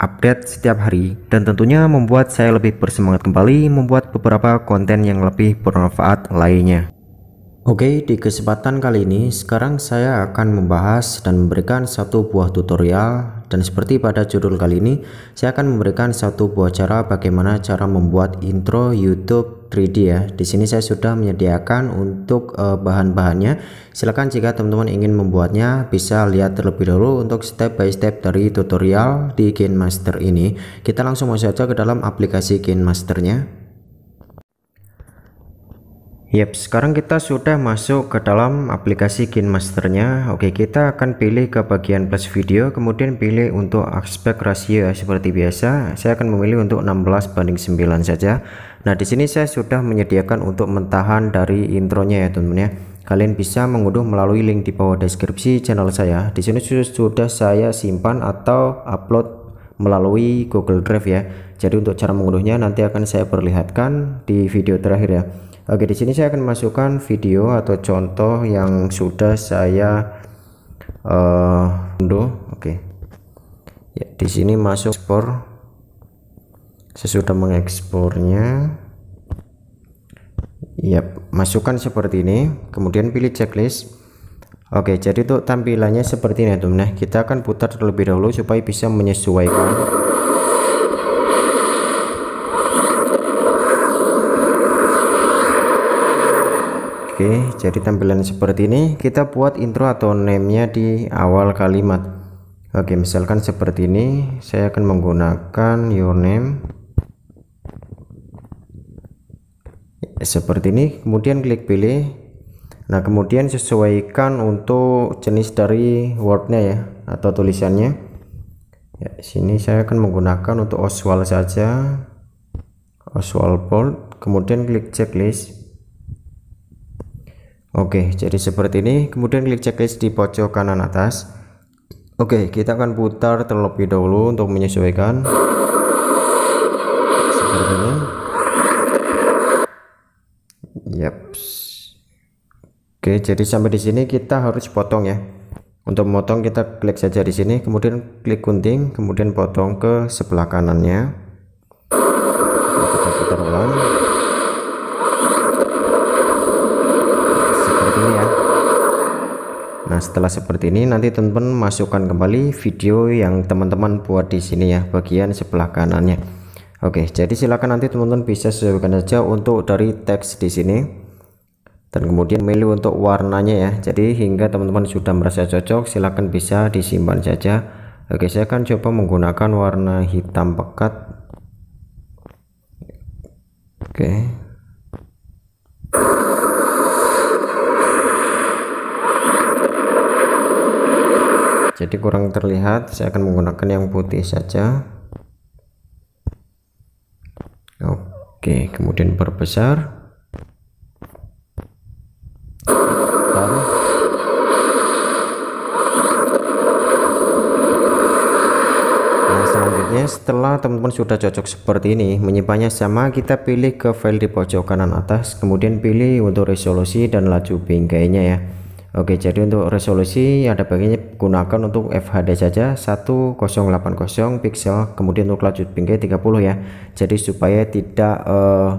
update setiap hari dan tentunya membuat saya lebih bersemangat kembali membuat beberapa konten yang lebih bermanfaat lainnya. Oke, di kesempatan kali ini sekarang saya akan membahas dan memberikan satu buah tutorial dan seperti pada judul kali ini saya akan memberikan satu buah cara bagaimana cara membuat intro YouTube 3D ya. Di sini saya sudah menyediakan untuk uh, bahan-bahannya. Silakan jika teman-teman ingin membuatnya bisa lihat terlebih dahulu untuk step by step dari tutorial di Game Master ini. Kita langsung masuk saja ke dalam aplikasi Game Masternya. Yep, sekarang kita sudah masuk ke dalam aplikasi KineMasternya. Oke, kita akan pilih ke bagian plus video, kemudian pilih untuk aspek rasio seperti biasa. Saya akan memilih untuk 16 banding 9 saja. Nah, di sini saya sudah menyediakan untuk mentahan dari intronya ya, teman-teman ya. Kalian bisa mengunduh melalui link di bawah deskripsi channel saya. Di sini sudah saya simpan atau upload melalui Google Drive ya. Jadi untuk cara mengunduhnya nanti akan saya perlihatkan di video terakhir ya. Oke, di sini saya akan masukkan video atau contoh yang sudah saya uh, eh, unduh. Oke. Ya, di sini masuk ekspor. Sesudah mengekspornya. Yap, masukkan seperti ini, kemudian pilih checklist. Oke, jadi untuk tampilannya seperti ini, teman. Nah, kita akan putar terlebih dahulu supaya bisa menyesuaikan Oke jadi tampilan seperti ini kita buat intro atau name-nya di awal kalimat Oke misalkan seperti ini saya akan menggunakan your name seperti ini kemudian klik pilih Nah kemudian sesuaikan untuk jenis dari wordnya ya atau tulisannya ya sini saya akan menggunakan untuk Oswald saja Oswald bold kemudian klik checklist Oke, jadi seperti ini. Kemudian klik checklist di pojok kanan atas. Oke, kita akan putar terlebih dahulu untuk menyesuaikan. Seperti ini. Yaps. Oke, jadi sampai di sini kita harus potong ya. Untuk memotong kita klik saja di sini, kemudian klik gunting, kemudian potong ke sebelah kanannya. Kita putar ulang. setelah seperti ini nanti teman-teman masukkan kembali video yang teman-teman buat di sini ya, bagian sebelah kanannya. Oke, jadi silakan nanti teman-teman bisa sesuaikan saja untuk dari teks di sini. Dan kemudian milih untuk warnanya ya. Jadi hingga teman-teman sudah merasa cocok, silakan bisa disimpan saja. Oke, saya akan coba menggunakan warna hitam pekat. Oke. jadi kurang terlihat saya akan menggunakan yang putih saja oke kemudian perbesar nah, selanjutnya setelah teman-teman sudah cocok seperti ini menyimpannya sama kita pilih ke file di pojok kanan atas kemudian pilih untuk resolusi dan laju bingkainya ya Oke jadi untuk resolusi ada bagiannya gunakan untuk FHD saja 1080 pixel kemudian untuk lanjut pinggir 30 ya jadi supaya tidak eh,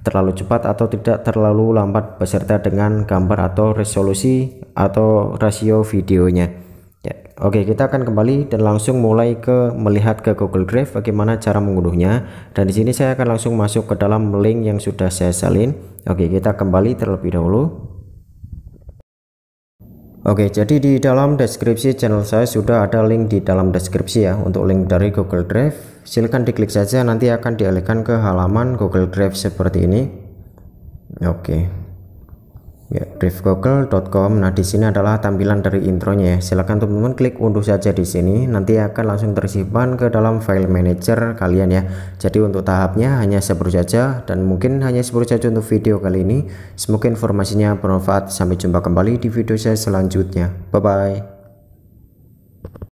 terlalu cepat atau tidak terlalu lambat beserta dengan gambar atau resolusi atau rasio videonya ya, Oke, kita akan kembali dan langsung mulai ke melihat ke Google Drive bagaimana cara mengunduhnya. Dan di sini saya akan langsung masuk ke dalam link yang sudah saya salin. Oke, kita kembali terlebih dahulu. Oke, jadi di dalam deskripsi channel saya sudah ada link di dalam deskripsi ya untuk link dari Google Drive. Silahkan diklik saja nanti akan dialihkan ke halaman Google Drive seperti ini. Oke ya nah di sini adalah tampilan dari intronya ya silahkan teman-teman klik unduh saja di sini nanti akan langsung tersimpan ke dalam file manager kalian ya jadi untuk tahapnya hanya sepuluh saja dan mungkin hanya sepuluh saja untuk video kali ini semoga informasinya bermanfaat sampai jumpa kembali di video saya selanjutnya bye bye